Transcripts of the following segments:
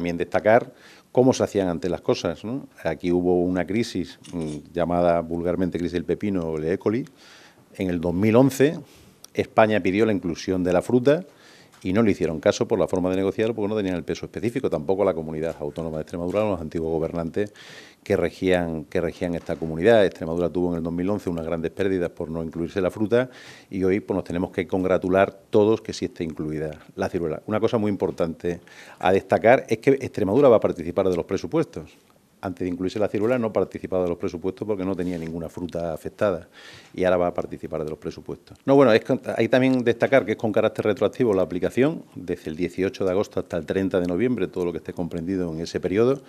También destacar cómo se hacían antes las cosas. Aquí hubo una crisis mm, llamada vulgarmente crisis del pepino o el E. coli. En el 2011 España pidió la inclusión de la fruta y no le hicieron caso por la forma de negociar, porque no tenían el peso específico, tampoco la comunidad autónoma de Extremadura, los antiguos gobernantes que regían, que regían esta comunidad. Extremadura tuvo en el 2011 unas grandes pérdidas por no incluirse la fruta y hoy pues, nos tenemos que congratular todos que sí esté incluida la ciruela. Una cosa muy importante a destacar es que Extremadura va a participar de los presupuestos antes de incluirse la célula, no participaba de los presupuestos porque no tenía ninguna fruta afectada y ahora va a participar de los presupuestos. No, bueno, hay también destacar que es con carácter retroactivo la aplicación, desde el 18 de agosto hasta el 30 de noviembre, todo lo que esté comprendido en ese periodo.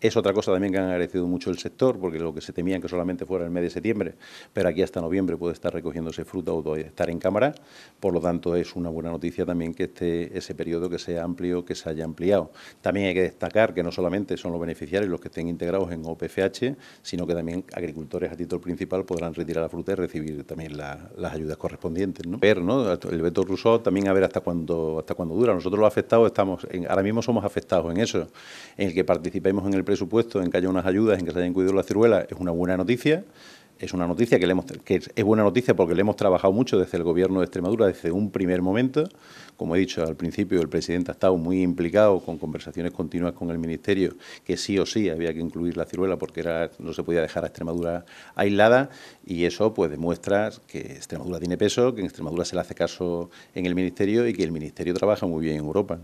Es otra cosa también que han agradecido mucho el sector, porque lo que se temía que solamente fuera el mes de septiembre, pero aquí hasta noviembre puede estar recogiéndose fruta o estar en cámara, por lo tanto es una buena noticia también que esté ese periodo que sea amplio, que se haya ampliado. También hay que destacar que no solamente son los beneficiarios los que estén integrados en OPFH, sino que también agricultores a título principal podrán retirar la fruta y recibir también las ayudas correspondientes. ¿no? el veto ruso también a ver hasta cuándo hasta cuándo dura. Nosotros los afectados estamos, ahora mismo somos afectados en eso, en el que participemos en el presupuesto, en que haya unas ayudas, en que se hayan cuidado la ciruela, es una buena noticia es una noticia que, le es buena noticia porque le hemos trabajado mucho desde el Gobierno de Extremadura desde un primer momento. Como he dicho al principio, el presidente ha estado muy implicado con conversaciones continuas con el Ministerio, que sí o sí había que incluir la ciruela porque no se podía dejar a Extremadura aislada y eso pues demuestra que Extremadura tiene peso, que en Extremadura se le hace caso en el Ministerio y que el Ministerio trabaja muy bien en Europa.